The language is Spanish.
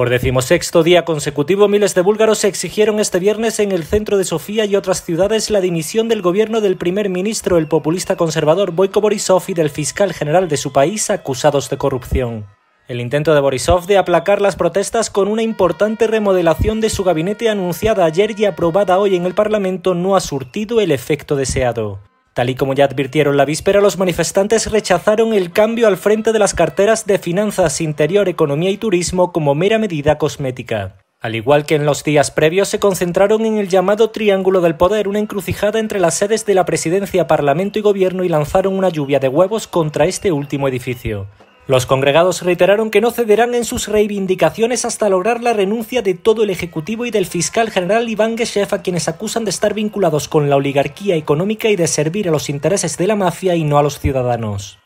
Por decimosexto día consecutivo, miles de búlgaros exigieron este viernes en el centro de Sofía y otras ciudades la dimisión del gobierno del primer ministro, el populista conservador Boyko Borisov, y del fiscal general de su país acusados de corrupción. El intento de Borisov de aplacar las protestas con una importante remodelación de su gabinete anunciada ayer y aprobada hoy en el Parlamento no ha surtido el efecto deseado. Tal y como ya advirtieron la víspera, los manifestantes rechazaron el cambio al frente de las carteras de Finanzas, Interior, Economía y Turismo como mera medida cosmética. Al igual que en los días previos, se concentraron en el llamado Triángulo del Poder, una encrucijada entre las sedes de la Presidencia, Parlamento y Gobierno y lanzaron una lluvia de huevos contra este último edificio. Los congregados reiteraron que no cederán en sus reivindicaciones hasta lograr la renuncia de todo el Ejecutivo y del fiscal general Iván Geshev, a quienes acusan de estar vinculados con la oligarquía económica y de servir a los intereses de la mafia y no a los ciudadanos.